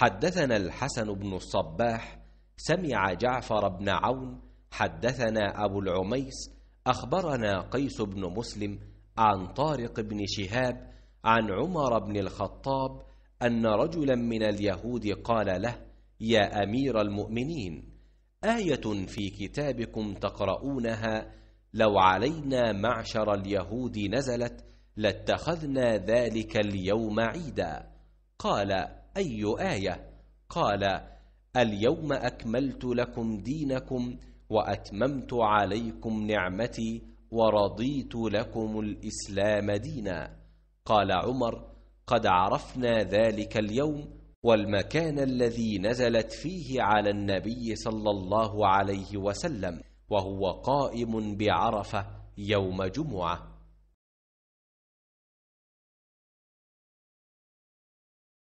حدثنا الحسن بن الصباح سمع جعفر بن عون حدثنا أبو العميس أخبرنا قيس بن مسلم عن طارق بن شهاب عن عمر بن الخطاب أن رجلا من اليهود قال له يا أمير المؤمنين آية في كتابكم تقرؤونها لو علينا معشر اليهود نزلت لاتخذنا ذلك اليوم عيدا قال أي آية قال اليوم أكملت لكم دينكم وأتممت عليكم نعمتي ورضيت لكم الإسلام دينا قال عمر قد عرفنا ذلك اليوم والمكان الذي نزلت فيه على النبي صلى الله عليه وسلم وهو قائم بعرفة يوم جمعة